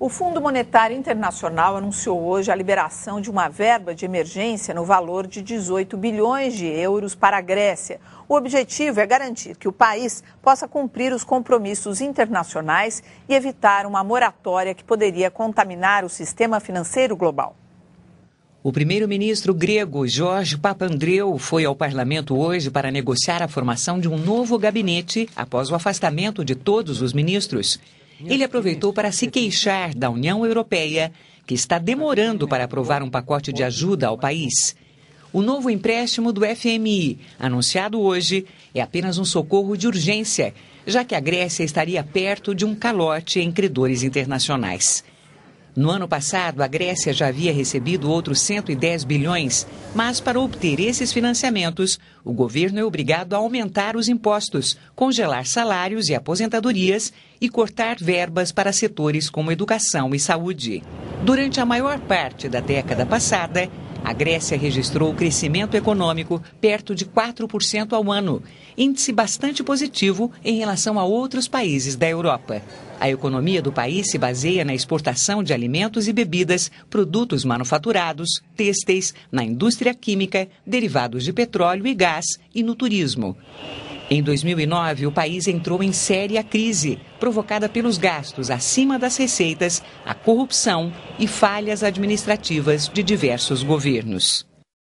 O Fundo Monetário Internacional anunciou hoje a liberação de uma verba de emergência no valor de 18 bilhões de euros para a Grécia. O objetivo é garantir que o país possa cumprir os compromissos internacionais e evitar uma moratória que poderia contaminar o sistema financeiro global. O primeiro-ministro grego Jorge Papandreou foi ao parlamento hoje para negociar a formação de um novo gabinete após o afastamento de todos os ministros ele aproveitou para se queixar da União Europeia, que está demorando para aprovar um pacote de ajuda ao país. O novo empréstimo do FMI, anunciado hoje, é apenas um socorro de urgência, já que a Grécia estaria perto de um calote em credores internacionais. No ano passado, a Grécia já havia recebido outros 110 bilhões, mas para obter esses financiamentos, o governo é obrigado a aumentar os impostos, congelar salários e aposentadorias e cortar verbas para setores como educação e saúde. Durante a maior parte da década passada, a Grécia registrou crescimento econômico perto de 4% ao ano, índice bastante positivo em relação a outros países da Europa. A economia do país se baseia na exportação de alimentos e bebidas, produtos manufaturados, têxteis, na indústria química, derivados de petróleo e gás e no turismo. Em 2009, o país entrou em séria crise, provocada pelos gastos acima das receitas, a corrupção e falhas administrativas de diversos governos.